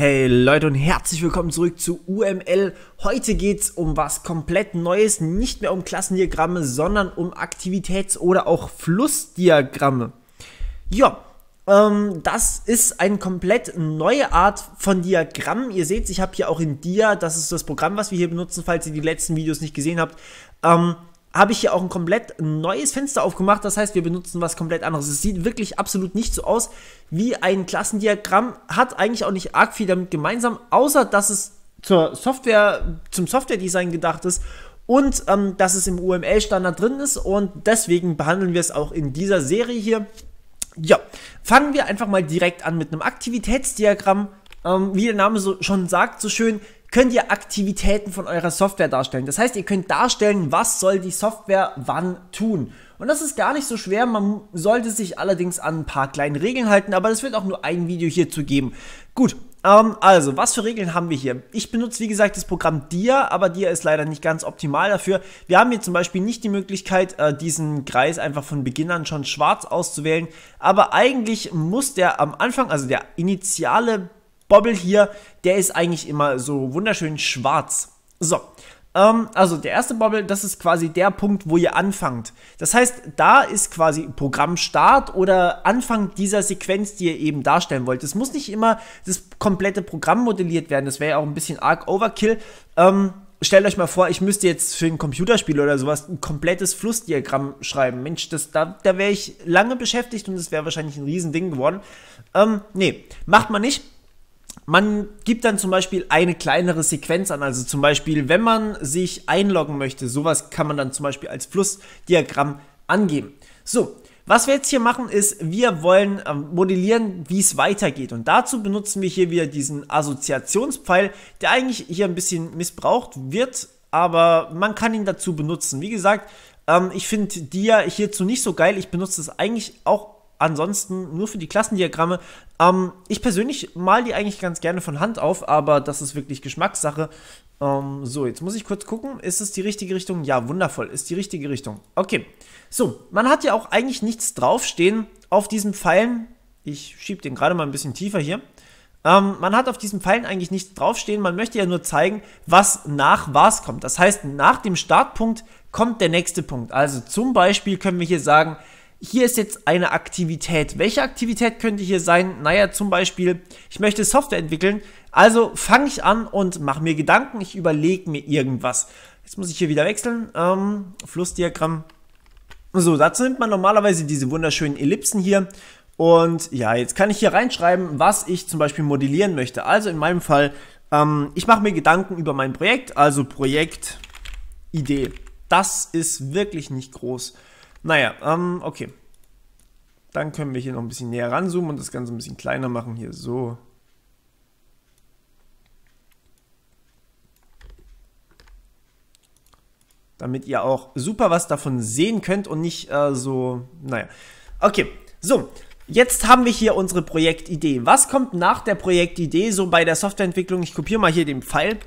Hey Leute und herzlich willkommen zurück zu UML. Heute geht's um was komplett Neues, nicht mehr um Klassendiagramme, sondern um Aktivitäts- oder auch Flussdiagramme. Ja, ähm, das ist eine komplett neue Art von Diagramm. Ihr seht, ich habe hier auch in Dia, das ist das Programm, was wir hier benutzen, falls ihr die letzten Videos nicht gesehen habt, ähm, habe ich hier auch ein komplett neues Fenster aufgemacht. Das heißt, wir benutzen was komplett anderes. Es sieht wirklich absolut nicht so aus wie ein Klassendiagramm. Hat eigentlich auch nicht arg viel damit gemeinsam, außer dass es zur Software, zum Softwaredesign gedacht ist und ähm, dass es im UML-Standard drin ist. Und deswegen behandeln wir es auch in dieser Serie hier. Ja, fangen wir einfach mal direkt an mit einem Aktivitätsdiagramm. Ähm, wie der Name so schon sagt, so schön, könnt ihr Aktivitäten von eurer Software darstellen. Das heißt, ihr könnt darstellen, was soll die Software wann tun. Und das ist gar nicht so schwer, man sollte sich allerdings an ein paar kleinen Regeln halten, aber das wird auch nur ein Video hierzu geben. Gut, ähm, also, was für Regeln haben wir hier? Ich benutze, wie gesagt, das Programm Dia, aber Dia ist leider nicht ganz optimal dafür. Wir haben hier zum Beispiel nicht die Möglichkeit, äh, diesen Kreis einfach von Beginn an schon schwarz auszuwählen, aber eigentlich muss der am Anfang, also der initiale Bobble hier, der ist eigentlich immer so wunderschön schwarz. So, ähm, also der erste Bobble, das ist quasi der Punkt, wo ihr anfangt. Das heißt, da ist quasi Programmstart oder Anfang dieser Sequenz, die ihr eben darstellen wollt. Es muss nicht immer das komplette Programm modelliert werden, das wäre ja auch ein bisschen arg Overkill. Ähm, stellt euch mal vor, ich müsste jetzt für ein Computerspiel oder sowas ein komplettes Flussdiagramm schreiben. Mensch, das, da, da wäre ich lange beschäftigt und das wäre wahrscheinlich ein Riesending geworden. Ähm, nee, macht man nicht man gibt dann zum Beispiel eine kleinere Sequenz an. Also zum Beispiel, wenn man sich einloggen möchte, sowas kann man dann zum Beispiel als Flussdiagramm angeben. So, was wir jetzt hier machen ist, wir wollen ähm, modellieren, wie es weitergeht. Und dazu benutzen wir hier wieder diesen Assoziationspfeil, der eigentlich hier ein bisschen missbraucht wird, aber man kann ihn dazu benutzen. Wie gesagt, ähm, ich finde die ja hierzu nicht so geil. Ich benutze es eigentlich auch ansonsten nur für die Klassendiagramme. Ähm, ich persönlich male die eigentlich ganz gerne von Hand auf, aber das ist wirklich Geschmackssache. Ähm, so, jetzt muss ich kurz gucken. Ist es die richtige Richtung? Ja, wundervoll. Ist die richtige Richtung. Okay. So, man hat ja auch eigentlich nichts draufstehen auf diesen Pfeilen. Ich schiebe den gerade mal ein bisschen tiefer hier. Ähm, man hat auf diesen Pfeilen eigentlich nichts draufstehen. Man möchte ja nur zeigen, was nach was kommt. Das heißt, nach dem Startpunkt kommt der nächste Punkt. Also zum Beispiel können wir hier sagen, hier ist jetzt eine Aktivität. Welche Aktivität könnte hier sein? Naja, zum Beispiel, ich möchte Software entwickeln, also fange ich an und mache mir Gedanken, ich überlege mir irgendwas. Jetzt muss ich hier wieder wechseln, ähm, Flussdiagramm. So, dazu nimmt man normalerweise diese wunderschönen Ellipsen hier und ja, jetzt kann ich hier reinschreiben, was ich zum Beispiel modellieren möchte. Also in meinem Fall, ähm, ich mache mir Gedanken über mein Projekt, also Projekt, Idee. Das ist wirklich nicht groß. Naja, ähm, okay. Dann können wir hier noch ein bisschen näher ranzoomen und das Ganze ein bisschen kleiner machen. Hier so. Damit ihr auch super was davon sehen könnt und nicht äh, so, naja. Okay, so. Jetzt haben wir hier unsere Projektidee. Was kommt nach der Projektidee so bei der Softwareentwicklung? Ich kopiere mal hier den Pfeil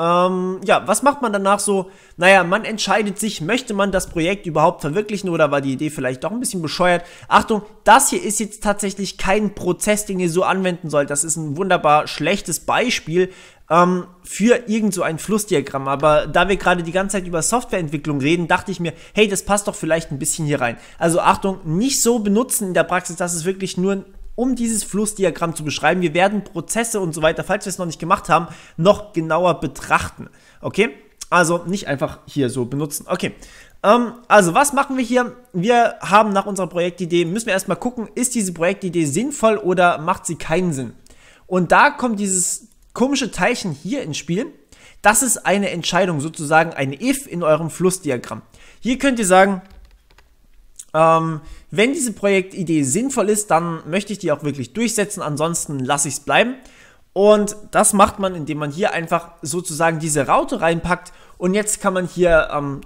ähm, ja, was macht man danach so? Naja, man entscheidet sich, möchte man das Projekt überhaupt verwirklichen oder war die Idee vielleicht doch ein bisschen bescheuert? Achtung, das hier ist jetzt tatsächlich kein Prozess, den ihr so anwenden sollt. Das ist ein wunderbar schlechtes Beispiel ähm, für irgend so ein Flussdiagramm. Aber da wir gerade die ganze Zeit über Softwareentwicklung reden, dachte ich mir, hey, das passt doch vielleicht ein bisschen hier rein. Also Achtung, nicht so benutzen in der Praxis, dass es wirklich nur ein um dieses Flussdiagramm zu beschreiben. Wir werden Prozesse und so weiter, falls wir es noch nicht gemacht haben, noch genauer betrachten. Okay? Also nicht einfach hier so benutzen. Okay. Ähm, also, was machen wir hier? Wir haben nach unserer Projektidee, müssen wir erstmal gucken, ist diese Projektidee sinnvoll oder macht sie keinen Sinn? Und da kommt dieses komische Teilchen hier ins Spiel. Das ist eine Entscheidung, sozusagen ein If in eurem Flussdiagramm. Hier könnt ihr sagen, ähm, wenn diese Projektidee sinnvoll ist, dann möchte ich die auch wirklich durchsetzen, ansonsten lasse ich es bleiben. Und das macht man, indem man hier einfach sozusagen diese Raute reinpackt und jetzt kann man hier ähm,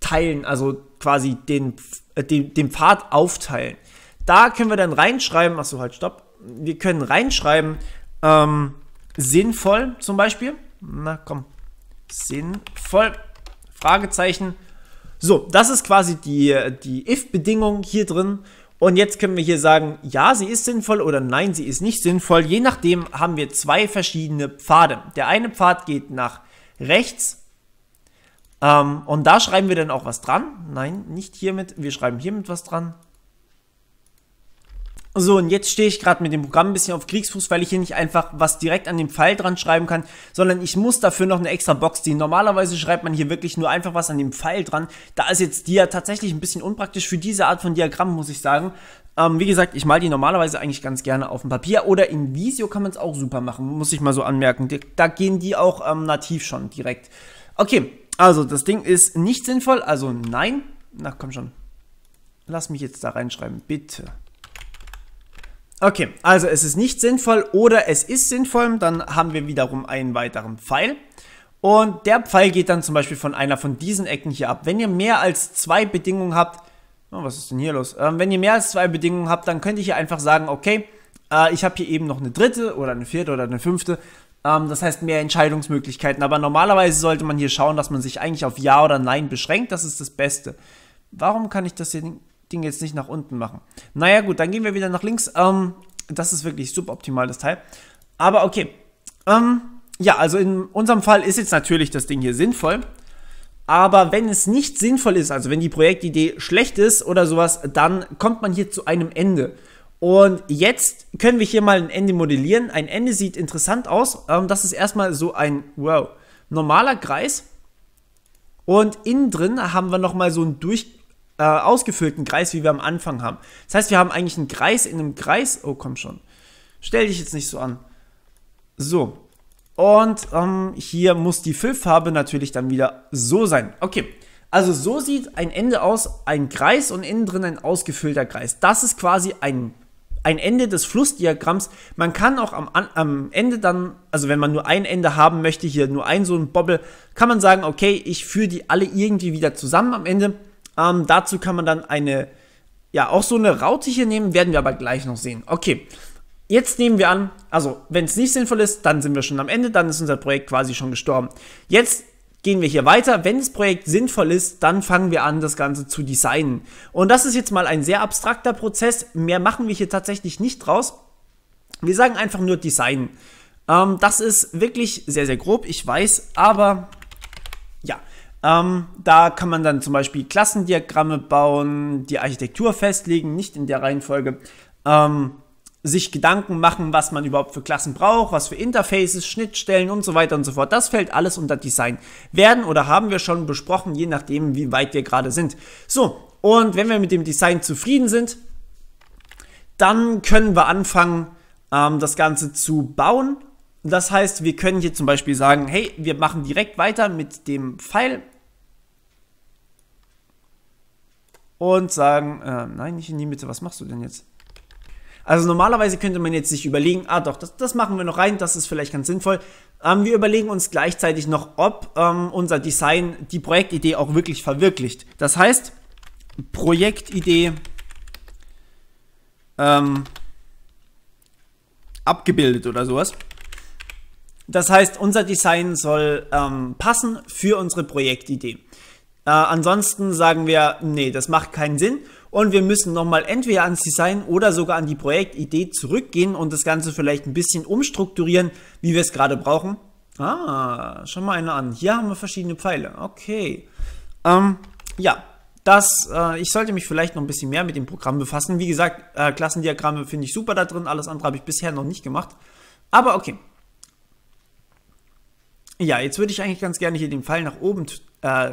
teilen, also quasi den, äh, den, den Pfad aufteilen. Da können wir dann reinschreiben, achso, halt, stopp. Wir können reinschreiben, ähm, sinnvoll zum Beispiel. Na komm, sinnvoll, Fragezeichen, so, das ist quasi die, die if-Bedingung hier drin. Und jetzt können wir hier sagen, ja, sie ist sinnvoll oder nein, sie ist nicht sinnvoll. Je nachdem haben wir zwei verschiedene Pfade. Der eine Pfad geht nach rechts. Ähm, und da schreiben wir dann auch was dran. Nein, nicht hiermit. Wir schreiben hiermit was dran. So, und jetzt stehe ich gerade mit dem Programm ein bisschen auf Kriegsfuß, weil ich hier nicht einfach was direkt an dem Pfeil dran schreiben kann, sondern ich muss dafür noch eine extra Box ziehen. Normalerweise schreibt man hier wirklich nur einfach was an dem Pfeil dran. Da ist jetzt die ja tatsächlich ein bisschen unpraktisch für diese Art von Diagramm, muss ich sagen. Ähm, wie gesagt, ich male die normalerweise eigentlich ganz gerne auf dem Papier oder in Visio kann man es auch super machen, muss ich mal so anmerken. Da gehen die auch ähm, nativ schon direkt. Okay, also das Ding ist nicht sinnvoll, also nein. Na komm schon. Lass mich jetzt da reinschreiben, bitte. Okay, also es ist nicht sinnvoll oder es ist sinnvoll, dann haben wir wiederum einen weiteren Pfeil. Und der Pfeil geht dann zum Beispiel von einer von diesen Ecken hier ab. Wenn ihr mehr als zwei Bedingungen habt, oh, was ist denn hier los? Ähm, wenn ihr mehr als zwei Bedingungen habt, dann könnt ihr hier einfach sagen, okay, äh, ich habe hier eben noch eine dritte oder eine vierte oder eine fünfte. Ähm, das heißt mehr Entscheidungsmöglichkeiten. Aber normalerweise sollte man hier schauen, dass man sich eigentlich auf Ja oder Nein beschränkt. Das ist das Beste. Warum kann ich das hier... nicht... Ding jetzt nicht nach unten machen. Naja gut, dann gehen wir wieder nach links. Ähm, das ist wirklich suboptimal, das Teil. Aber okay. Ähm, ja, also in unserem Fall ist jetzt natürlich das Ding hier sinnvoll. Aber wenn es nicht sinnvoll ist, also wenn die Projektidee schlecht ist oder sowas, dann kommt man hier zu einem Ende. Und jetzt können wir hier mal ein Ende modellieren. Ein Ende sieht interessant aus. Ähm, das ist erstmal so ein, wow, normaler Kreis. Und innen drin haben wir nochmal so ein Durchgang. Äh, ausgefüllten Kreis, wie wir am Anfang haben. Das heißt, wir haben eigentlich einen Kreis in einem Kreis. Oh, komm schon. Stell dich jetzt nicht so an. So. Und ähm, hier muss die Füllfarbe natürlich dann wieder so sein. Okay. Also so sieht ein Ende aus, ein Kreis und innen drin ein ausgefüllter Kreis. Das ist quasi ein, ein Ende des Flussdiagramms. Man kann auch am, am Ende dann, also wenn man nur ein Ende haben möchte, hier nur ein so ein Bobbel, kann man sagen, okay, ich führe die alle irgendwie wieder zusammen am Ende. Ähm, dazu kann man dann eine, ja, auch so eine Raute hier nehmen, werden wir aber gleich noch sehen. Okay, Jetzt nehmen wir an, also wenn es nicht sinnvoll ist, dann sind wir schon am Ende, dann ist unser Projekt quasi schon gestorben. Jetzt gehen wir hier weiter. Wenn das Projekt sinnvoll ist, dann fangen wir an, das Ganze zu designen. Und das ist jetzt mal ein sehr abstrakter Prozess. Mehr machen wir hier tatsächlich nicht draus. Wir sagen einfach nur Design. Ähm, das ist wirklich sehr, sehr grob, ich weiß, aber ähm, da kann man dann zum Beispiel Klassendiagramme bauen, die Architektur festlegen, nicht in der Reihenfolge, ähm, sich Gedanken machen, was man überhaupt für Klassen braucht, was für Interfaces, Schnittstellen und so weiter und so fort. Das fällt alles unter Design. Werden oder haben wir schon besprochen, je nachdem, wie weit wir gerade sind. So, und wenn wir mit dem Design zufrieden sind, dann können wir anfangen, ähm, das Ganze zu bauen. Das heißt, wir können hier zum Beispiel sagen, hey, wir machen direkt weiter mit dem Pfeil und sagen, äh, nein, nicht in die Mitte, was machst du denn jetzt? Also normalerweise könnte man jetzt sich überlegen, ah doch, das, das machen wir noch rein, das ist vielleicht ganz sinnvoll. Ähm, wir überlegen uns gleichzeitig noch, ob ähm, unser Design die Projektidee auch wirklich verwirklicht. Das heißt, Projektidee ähm, abgebildet oder sowas. Das heißt, unser Design soll ähm, passen für unsere Projektidee. Äh, ansonsten sagen wir, nee, das macht keinen Sinn und wir müssen nochmal entweder ans Design oder sogar an die Projektidee zurückgehen und das Ganze vielleicht ein bisschen umstrukturieren, wie wir es gerade brauchen. Ah, schau mal eine an. Hier haben wir verschiedene Pfeile. Okay. Ähm, ja, das, äh, ich sollte mich vielleicht noch ein bisschen mehr mit dem Programm befassen. Wie gesagt, äh, Klassendiagramme finde ich super da drin, alles andere habe ich bisher noch nicht gemacht. Aber okay. Ja, jetzt würde ich eigentlich ganz gerne hier den Pfeil nach oben äh,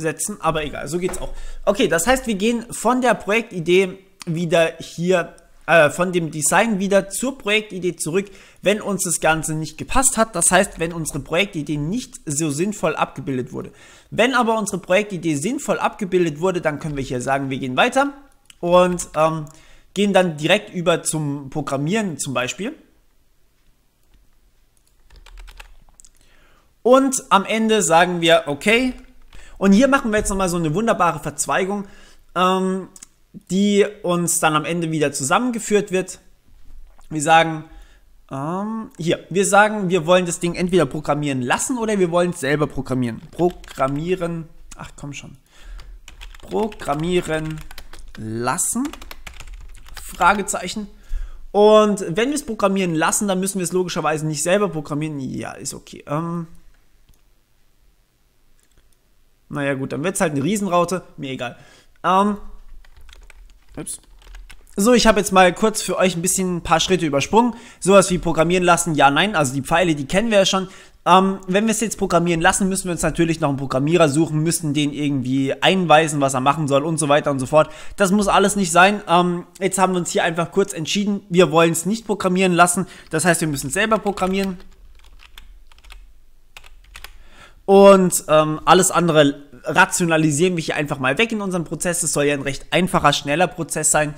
setzen, aber egal, so geht's auch. Okay, das heißt, wir gehen von der Projektidee wieder hier, äh, von dem Design wieder zur Projektidee zurück, wenn uns das Ganze nicht gepasst hat. Das heißt, wenn unsere Projektidee nicht so sinnvoll abgebildet wurde. Wenn aber unsere Projektidee sinnvoll abgebildet wurde, dann können wir hier sagen, wir gehen weiter und ähm, gehen dann direkt über zum Programmieren zum Beispiel. Und am Ende sagen wir, okay, und hier machen wir jetzt nochmal so eine wunderbare Verzweigung, ähm, die uns dann am Ende wieder zusammengeführt wird. Wir sagen, ähm, hier, wir sagen, wir wollen das Ding entweder programmieren lassen oder wir wollen es selber programmieren. Programmieren, ach komm schon. Programmieren lassen. Fragezeichen. Und wenn wir es programmieren lassen, dann müssen wir es logischerweise nicht selber programmieren. Ja, ist okay. Ähm, naja, gut, dann wird es halt eine Riesenraute. Mir egal. Ähm, ups. So, ich habe jetzt mal kurz für euch ein bisschen ein paar Schritte übersprungen. Sowas wie programmieren lassen, ja, nein. Also die Pfeile, die kennen wir ja schon. Ähm, wenn wir es jetzt programmieren lassen, müssen wir uns natürlich noch einen Programmierer suchen, müssen den irgendwie einweisen, was er machen soll und so weiter und so fort. Das muss alles nicht sein. Ähm, jetzt haben wir uns hier einfach kurz entschieden, wir wollen es nicht programmieren lassen. Das heißt, wir müssen es selber programmieren. Und ähm, alles andere rationalisieren wir hier einfach mal weg in unserem Prozess. Es soll ja ein recht einfacher, schneller Prozess sein.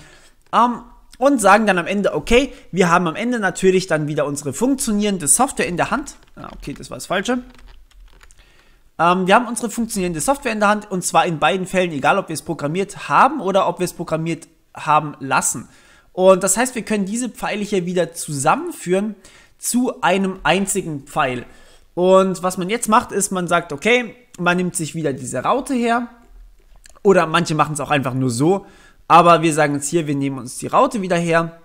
Ähm, und sagen dann am Ende, okay, wir haben am Ende natürlich dann wieder unsere funktionierende Software in der Hand. Ah, okay, das war das Falsche. Ähm, wir haben unsere funktionierende Software in der Hand und zwar in beiden Fällen, egal ob wir es programmiert haben oder ob wir es programmiert haben lassen. Und das heißt, wir können diese Pfeile hier wieder zusammenführen zu einem einzigen Pfeil. Und was man jetzt macht, ist, man sagt, okay, man nimmt sich wieder diese Raute her. Oder manche machen es auch einfach nur so. Aber wir sagen jetzt hier, wir nehmen uns die Raute wieder her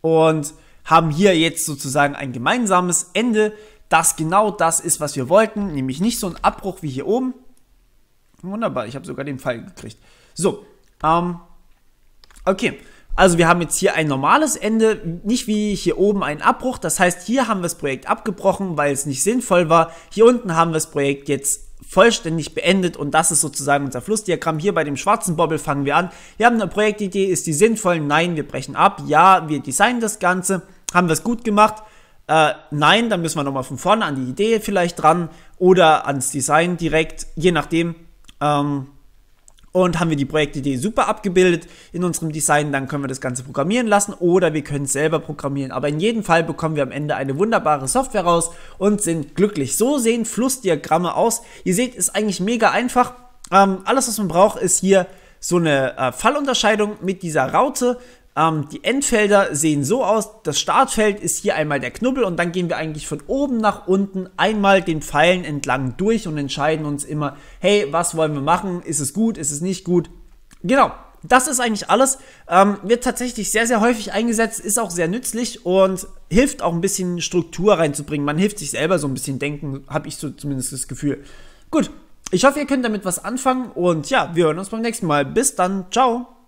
und haben hier jetzt sozusagen ein gemeinsames Ende, das genau das ist, was wir wollten. Nämlich nicht so ein Abbruch wie hier oben. Wunderbar, ich habe sogar den Pfeil gekriegt. So, ähm, okay. Also wir haben jetzt hier ein normales Ende, nicht wie hier oben ein Abbruch. Das heißt, hier haben wir das Projekt abgebrochen, weil es nicht sinnvoll war. Hier unten haben wir das Projekt jetzt vollständig beendet und das ist sozusagen unser Flussdiagramm. Hier bei dem schwarzen Bobble fangen wir an. Wir haben eine Projektidee, ist die sinnvoll? Nein, wir brechen ab. Ja, wir designen das Ganze. Haben wir es gut gemacht? Äh, nein, dann müssen wir nochmal von vorne an die Idee vielleicht dran oder ans Design direkt, je nachdem, ähm, und haben wir die Projektidee super abgebildet in unserem Design, dann können wir das Ganze programmieren lassen oder wir können es selber programmieren. Aber in jedem Fall bekommen wir am Ende eine wunderbare Software raus und sind glücklich. So sehen Flussdiagramme aus. Ihr seht, ist eigentlich mega einfach. Ähm, alles, was man braucht, ist hier so eine äh, Fallunterscheidung mit dieser Raute, ähm, die Endfelder sehen so aus, das Startfeld ist hier einmal der Knubbel und dann gehen wir eigentlich von oben nach unten einmal den Pfeilen entlang durch und entscheiden uns immer, hey, was wollen wir machen, ist es gut, ist es nicht gut. Genau, das ist eigentlich alles. Ähm, wird tatsächlich sehr, sehr häufig eingesetzt, ist auch sehr nützlich und hilft auch ein bisschen Struktur reinzubringen. Man hilft sich selber so ein bisschen denken, habe ich so zumindest das Gefühl. Gut, ich hoffe, ihr könnt damit was anfangen und ja, wir hören uns beim nächsten Mal. Bis dann, ciao.